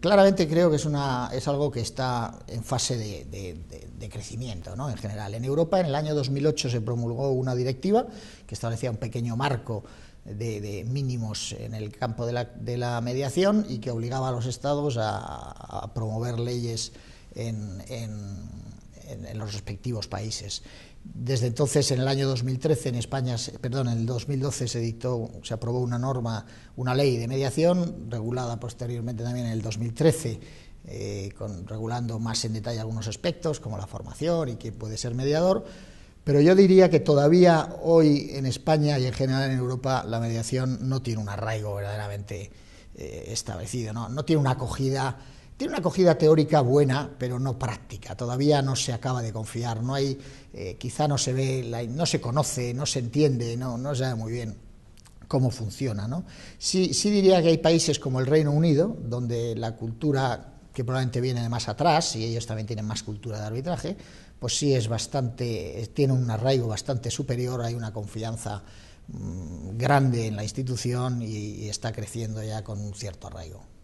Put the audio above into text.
claramente creo que es, una, es algo que está en fase de, crecimiento ¿no? en general. En Europa en el año 2008 se promulgó una directiva que establecía un pequeño marco de, mínimos en el campo de la, mediación y que obligaba a los estados a, promover leyes en en, los respectivos países. Desde entonces, en el año 2013, en España, perdón, en el 2012 se dictó, se aprobó una norma, una ley de mediación, regulada posteriormente también en el 2013, eh, con, regulando más en detalle algunos aspectos, como la formación y quién puede ser mediador. Pero yo diría que todavía hoy en España y en general en Europa la mediación no tiene un arraigo verdaderamente eh, establecido, ¿no? no tiene una acogida tiene una acogida teórica buena, pero no práctica. Todavía no se acaba de confiar. No hay, eh, quizá no se ve, no se conoce, no se entiende, no, se sabe muy bien cómo funciona. ¿no? Sí, diría que hay países como el Reino Unido, donde la cultura que probablemente viene de más atrás y ellos también tienen más cultura de arbitraje, pues sí es bastante, tiene un arraigo bastante superior, hay una confianza mm, grande en la institución y está creciendo ya con un cierto arraigo.